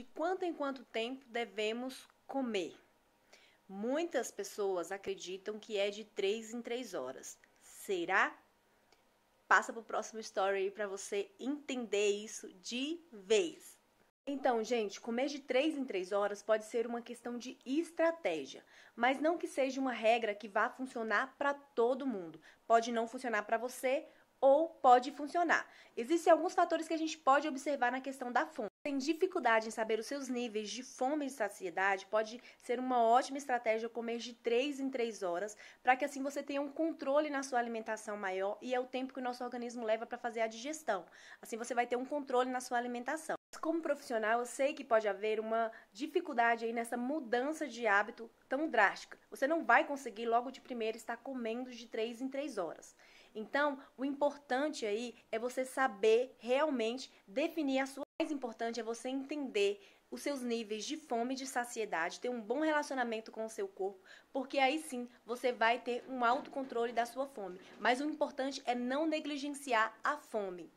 de quanto em quanto tempo devemos comer. Muitas pessoas acreditam que é de 3 em 3 horas. Será? Passa para o próximo story para você entender isso de vez. Então, gente, comer de 3 em 3 horas pode ser uma questão de estratégia, mas não que seja uma regra que vá funcionar para todo mundo. Pode não funcionar para você, ou pode funcionar. Existem alguns fatores que a gente pode observar na questão da fome. Tem dificuldade em saber os seus níveis de fome e saciedade, pode ser uma ótima estratégia comer de 3 em 3 horas, para que assim você tenha um controle na sua alimentação maior e é o tempo que o nosso organismo leva para fazer a digestão. Assim você vai ter um controle na sua alimentação. Como profissional, eu sei que pode haver uma dificuldade aí nessa mudança de hábito tão drástica. Você não vai conseguir logo de primeira estar comendo de três em três horas. Então, o importante aí é você saber realmente definir a sua. O mais importante é você entender os seus níveis de fome e de saciedade, ter um bom relacionamento com o seu corpo, porque aí sim você vai ter um autocontrole da sua fome. Mas o importante é não negligenciar a fome.